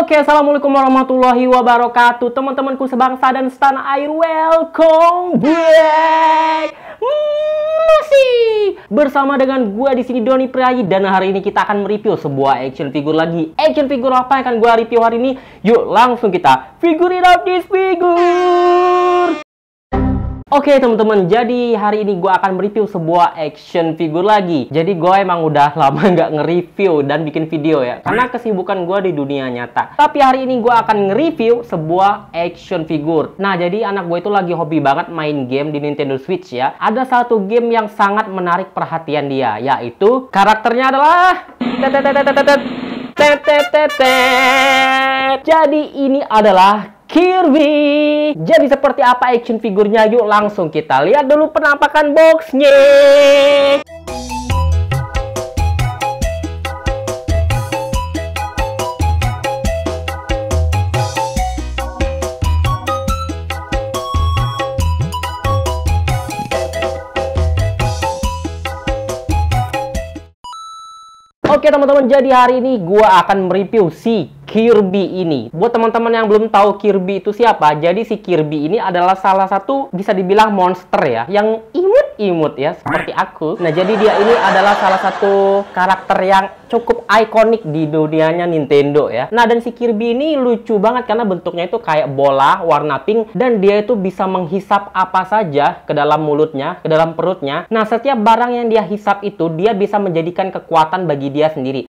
Oke, Assalamualaikum warahmatullahi wabarakatuh Teman-temanku sebangsa dan setanah air Welcome back hmm, Masih Bersama dengan gue di sini Doni Priayi Dan hari ini kita akan mereview sebuah action figure lagi Action figure apa yang akan gue review hari ini? Yuk langsung kita figurin out this figure Oke okay, teman-teman, jadi hari ini gue akan mereview sebuah action figure lagi. Jadi gue emang udah lama nggak nge-review dan bikin video ya, karena kesibukan gue di dunia nyata. Tapi hari ini gue akan nge-review sebuah action figure. Nah, jadi anak gue itu lagi hobi banget main game di Nintendo Switch ya. Ada satu game yang sangat menarik perhatian dia, yaitu karakternya adalah... Tetetetetetet. Jadi ini adalah Kirby. Jadi seperti apa action figurnya? Yuk langsung kita lihat dulu penampakan boxnya. Oke teman-teman, jadi hari ini gua akan mereview si Kirby ini. Buat teman-teman yang belum tahu Kirby itu siapa, jadi si Kirby ini adalah salah satu bisa dibilang monster ya, yang imut-imut ya, seperti aku. Nah, jadi dia ini adalah salah satu karakter yang cukup ikonik di dunianya Nintendo ya. Nah, dan si Kirby ini lucu banget karena bentuknya itu kayak bola warna pink dan dia itu bisa menghisap apa saja ke dalam mulutnya, ke dalam perutnya. Nah, setiap barang yang dia hisap itu dia bisa menjadikan kekuatan bagi dia sendiri.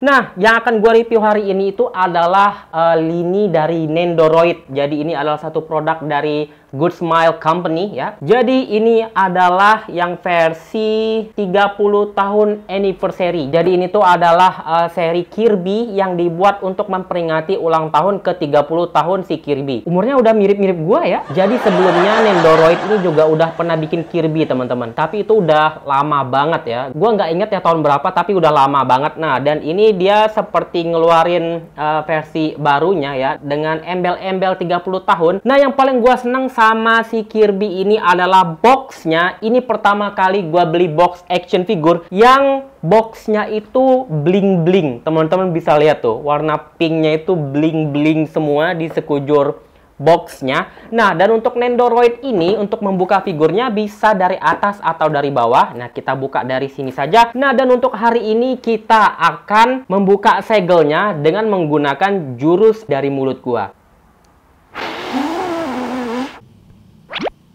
Nah, yang akan gue review hari ini itu adalah uh, lini dari Nendoroid. Jadi ini adalah satu produk dari Good Smile Company ya. Jadi ini adalah yang versi 30 tahun anniversary. Jadi ini tuh adalah uh, seri Kirby yang dibuat untuk memperingati ulang tahun ke-30 tahun si Kirby. Umurnya udah mirip-mirip gua ya. Jadi sebelumnya Nendoroid ini juga udah pernah bikin Kirby teman-teman. Tapi itu udah lama banget ya. Gua nggak inget ya tahun berapa tapi udah lama banget. Nah dan ini dia seperti ngeluarin uh, versi barunya ya dengan embel-embel 30 tahun. Nah yang paling gua seneng sama si Kirby ini adalah boxnya. Ini pertama kali gue beli box action figure yang boxnya itu bling-bling. Teman-teman bisa lihat tuh, warna pinknya itu bling-bling semua di sekujur boxnya. Nah, dan untuk Nendoroid ini, untuk membuka figurnya bisa dari atas atau dari bawah. Nah, kita buka dari sini saja. Nah, dan untuk hari ini kita akan membuka segelnya dengan menggunakan jurus dari mulut gua.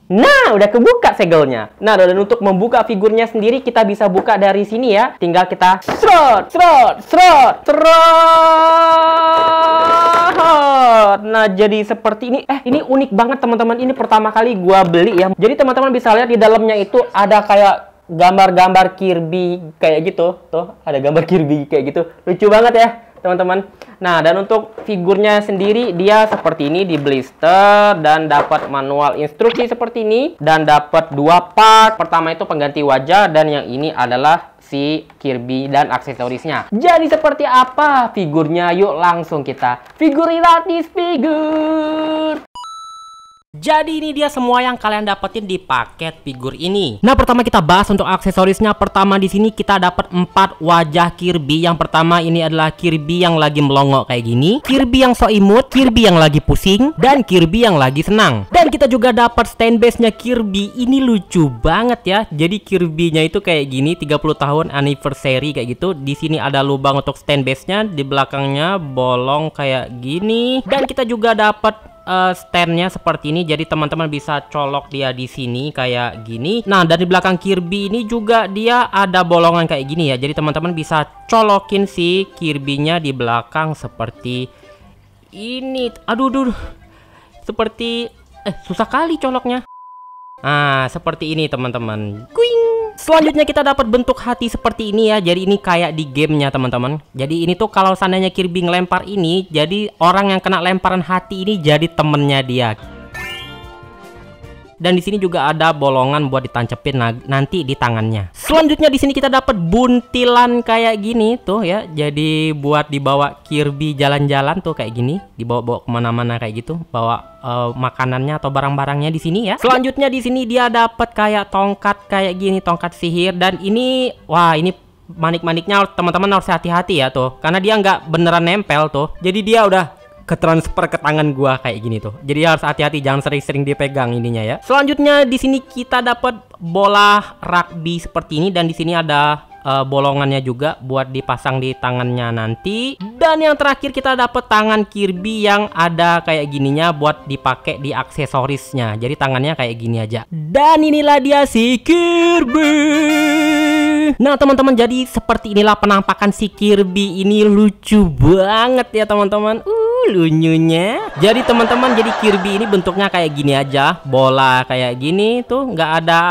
Nah, udah kebuka segelnya. Nah, dan untuk membuka figurnya sendiri kita bisa buka dari sini ya. Tinggal kita serot, serot, serot, serot. Nah, jadi seperti ini. Eh, ini unik banget teman-teman. Ini pertama kali gua beli ya. Jadi teman-teman bisa lihat di dalamnya itu ada kayak gambar-gambar Kirby kayak gitu. Tuh, ada gambar Kirby kayak gitu. Lucu banget ya teman-teman. Nah, dan untuk figurnya sendiri dia seperti ini di blister dan dapat manual instruksi seperti ini dan dapat dua part. Pertama itu pengganti wajah dan yang ini adalah si Kirby dan aksesorisnya. Jadi seperti apa figurnya? Yuk langsung kita figuriratis figur. Jadi ini dia semua yang kalian dapetin di paket figur ini. Nah, pertama kita bahas untuk aksesorisnya. Pertama di sini kita dapat 4 wajah Kirby. Yang pertama ini adalah Kirby yang lagi melongo kayak gini, Kirby yang so imut, Kirby yang lagi pusing, dan Kirby yang lagi senang. Dan kita juga dapat stand base-nya Kirby. Ini lucu banget ya. Jadi Kirby-nya itu kayak gini 30 tahun anniversary kayak gitu. Di sini ada lubang untuk stand base-nya, di belakangnya bolong kayak gini. Dan kita juga dapat uh, standnya seperti ini jadi teman-teman bisa colok dia di sini kayak gini nah dari belakang Kirby ini juga dia ada bolongan kayak gini ya jadi teman-teman bisa colokin si Kirby-nya di belakang seperti ini aduh aduh, seperti eh susah kali coloknya nah seperti ini teman-teman kuing selanjutnya kita dapat bentuk hati seperti ini ya. Jadi ini kayak di gamenya teman-teman. Jadi ini tuh kalau seandainya Kirby ngelempar ini, jadi orang yang kena lemparan hati ini jadi temennya dia dan di sini juga ada bolongan buat ditancepin nanti di tangannya. Selanjutnya di sini kita dapat buntilan kayak gini tuh ya. Jadi buat dibawa Kirby jalan-jalan tuh kayak gini, dibawa-bawa kemana-mana kayak gitu, bawa uh, makanannya atau barang-barangnya di sini ya. Selanjutnya di sini dia dapat kayak tongkat kayak gini, tongkat sihir dan ini wah ini manik-maniknya teman-teman harus hati-hati ya tuh karena dia nggak beneran nempel tuh jadi dia udah ke transfer ke tangan gua kayak gini tuh. Jadi harus hati-hati jangan sering-sering dipegang ininya ya. Selanjutnya di sini kita dapat bola rugby seperti ini dan di sini ada uh, bolongannya juga buat dipasang di tangannya nanti. Dan yang terakhir kita dapat tangan Kirby yang ada kayak gininya buat dipakai di aksesorisnya. Jadi tangannya kayak gini aja. Dan inilah dia si Kirby. Nah teman-teman jadi seperti inilah penampakan si Kirby ini lucu banget ya teman-teman. Uh lunyunya jadi teman-teman jadi Kirby ini bentuknya kayak gini aja bola kayak gini tuh nggak ada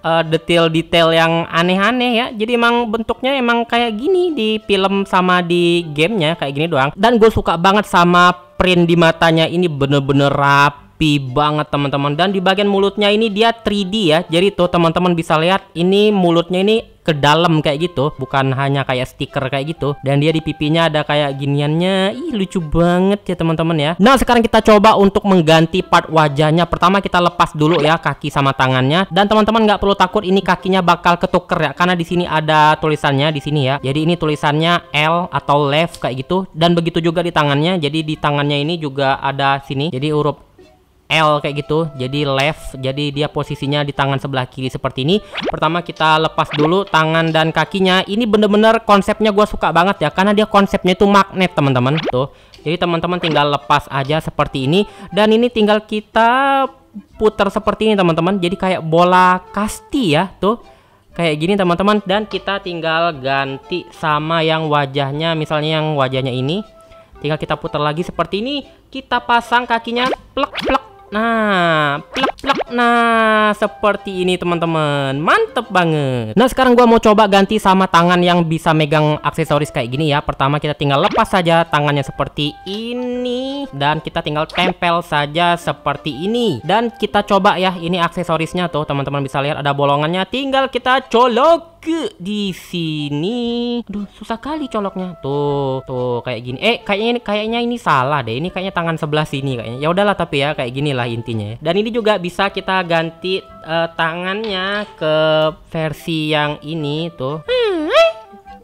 detail eh, detail-detail yang aneh-aneh ya jadi emang bentuknya emang kayak gini di film sama di gamenya kayak gini doang dan gue suka banget sama print di matanya ini bener-bener rapi rapi banget teman-teman dan di bagian mulutnya ini dia 3D ya jadi tuh teman-teman bisa lihat ini mulutnya ini ke dalam kayak gitu bukan hanya kayak stiker kayak gitu dan dia di pipinya ada kayak giniannya ih lucu banget ya teman-teman ya nah sekarang kita coba untuk mengganti part wajahnya pertama kita lepas dulu ya kaki sama tangannya dan teman-teman nggak perlu takut ini kakinya bakal ketuker ya karena di sini ada tulisannya di sini ya jadi ini tulisannya L atau left kayak gitu dan begitu juga di tangannya jadi di tangannya ini juga ada sini jadi huruf L kayak gitu jadi left jadi dia posisinya di tangan sebelah kiri seperti ini pertama kita lepas dulu tangan dan kakinya ini bener-bener konsepnya gue suka banget ya karena dia konsepnya itu magnet teman-teman tuh jadi teman-teman tinggal lepas aja seperti ini dan ini tinggal kita putar seperti ini teman-teman jadi kayak bola kasti ya tuh kayak gini teman-teman dan kita tinggal ganti sama yang wajahnya misalnya yang wajahnya ini tinggal kita putar lagi seperti ini kita pasang kakinya plek plek Nah, plak plak Nah, seperti ini teman-teman. Mantep banget. Nah, sekarang gua mau coba ganti sama tangan yang bisa megang aksesoris kayak gini ya. Pertama kita tinggal lepas saja tangannya seperti ini dan kita tinggal tempel saja seperti ini. Dan kita coba ya ini aksesorisnya tuh teman-teman bisa lihat ada bolongannya. Tinggal kita colok ke di sini. Aduh, susah kali coloknya. Tuh, tuh kayak gini. Eh, kayaknya kayaknya ini salah deh. Ini kayaknya tangan sebelah sini kayaknya. Ya udahlah tapi ya kayak gini lah intinya. Dan ini juga bisa kita kita ganti uh, tangannya ke versi yang ini tuh hmm.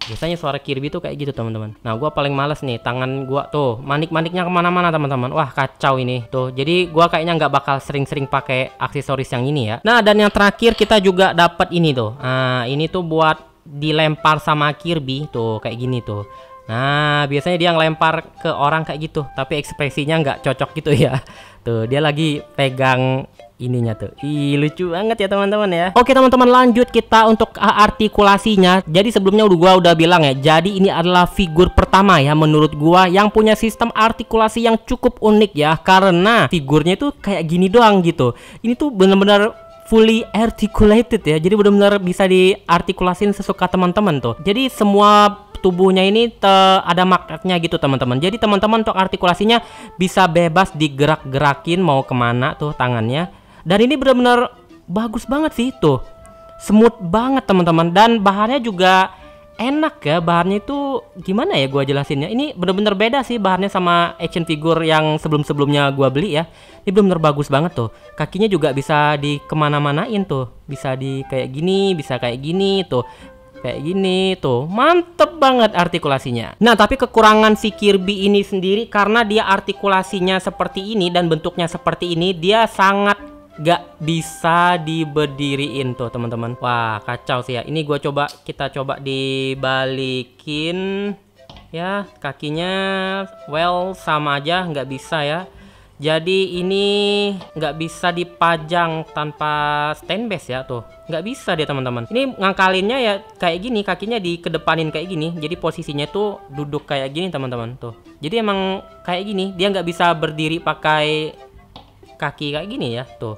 biasanya suara Kirby tuh kayak gitu teman-teman nah gue paling males nih tangan gue tuh manik-maniknya kemana-mana teman-teman wah kacau ini tuh jadi gue kayaknya nggak bakal sering-sering pakai aksesoris yang ini ya nah dan yang terakhir kita juga dapat ini tuh nah ini tuh buat dilempar sama Kirby tuh kayak gini tuh Nah, biasanya dia ngelempar ke orang kayak gitu, tapi ekspresinya nggak cocok gitu ya. Tuh, dia lagi pegang ininya tuh. Ih, lucu banget ya teman-teman ya. Oke, teman-teman, lanjut kita untuk artikulasinya. Jadi sebelumnya udah gua udah bilang ya. Jadi ini adalah figur pertama ya menurut gua yang punya sistem artikulasi yang cukup unik ya karena figurnya tuh kayak gini doang gitu. Ini tuh bener-bener fully articulated ya. Jadi benar-benar bisa diartikulasin sesuka teman-teman tuh. Jadi semua tubuhnya ini te ada magnetnya gitu teman-teman. Jadi teman-teman untuk artikulasinya bisa bebas digerak-gerakin mau kemana tuh tangannya dan ini benar-benar bagus banget sih tuh. Smooth banget teman-teman dan bahannya juga enak ya bahannya itu gimana ya gua jelasinnya ini benar-benar beda sih bahannya sama action figure yang sebelum-sebelumnya gua beli ya ini benar-benar bagus banget tuh kakinya juga bisa di kemana-manain tuh bisa di kayak gini bisa kayak gini tuh kayak gini tuh mantep banget artikulasinya nah tapi kekurangan si Kirby ini sendiri karena dia artikulasinya seperti ini dan bentuknya seperti ini dia sangat nggak bisa diberdiriin tuh teman-teman wah kacau sih ya ini gue coba kita coba dibalikin ya kakinya well sama aja nggak bisa ya jadi ini nggak bisa dipajang tanpa stand base ya tuh nggak bisa dia teman-teman ini ngangkalinnya ya kayak gini kakinya di kedepanin kayak gini jadi posisinya tuh duduk kayak gini teman-teman tuh jadi emang kayak gini dia nggak bisa berdiri pakai kaki kayak gini ya tuh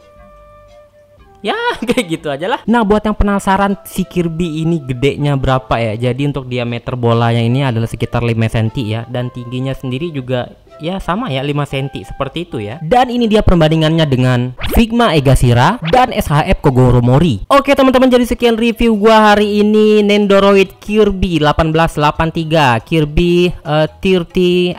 ya kayak gitu aja lah nah buat yang penasaran si Kirby ini gedenya berapa ya jadi untuk diameter bolanya ini adalah sekitar 5 cm ya dan tingginya sendiri juga ya sama ya 5 cm seperti itu ya dan ini dia perbandingannya dengan Figma Egasira dan SHF Kogoro Mori. Oke teman-teman jadi sekian review gua hari ini Nendoroid Kirby 1883 Kirby uh,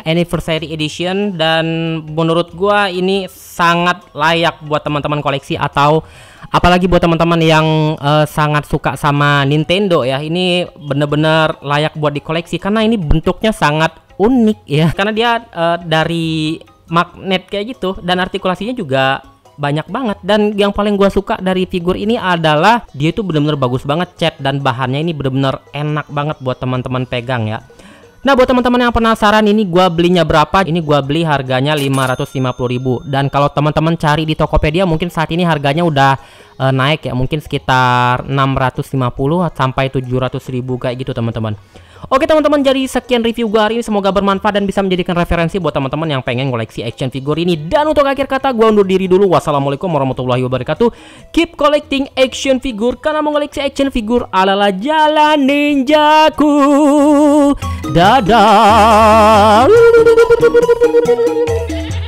Anniversary Edition dan menurut gua ini sangat layak buat teman-teman koleksi atau apalagi buat teman-teman yang uh, sangat suka sama Nintendo ya ini bener-bener layak buat dikoleksi karena ini bentuknya sangat unik ya karena dia uh, dari magnet kayak gitu dan artikulasinya juga banyak banget dan yang paling gue suka dari figur ini adalah dia itu bener-bener bagus banget cat dan bahannya ini bener-bener enak banget buat teman-teman pegang ya Nah buat teman-teman yang penasaran ini gue belinya berapa Ini gue beli harganya 550.000 Dan kalau teman-teman cari di Tokopedia mungkin saat ini harganya udah uh, naik ya Mungkin sekitar 650 sampai 700.000 kayak gitu teman-teman Oke teman-teman jadi sekian review gue hari ini semoga bermanfaat dan bisa menjadikan referensi buat teman-teman yang pengen koleksi action figure ini dan untuk akhir kata gue undur diri dulu wassalamualaikum warahmatullahi wabarakatuh keep collecting action figure karena mengoleksi action figure ala jalan ninjaku dadah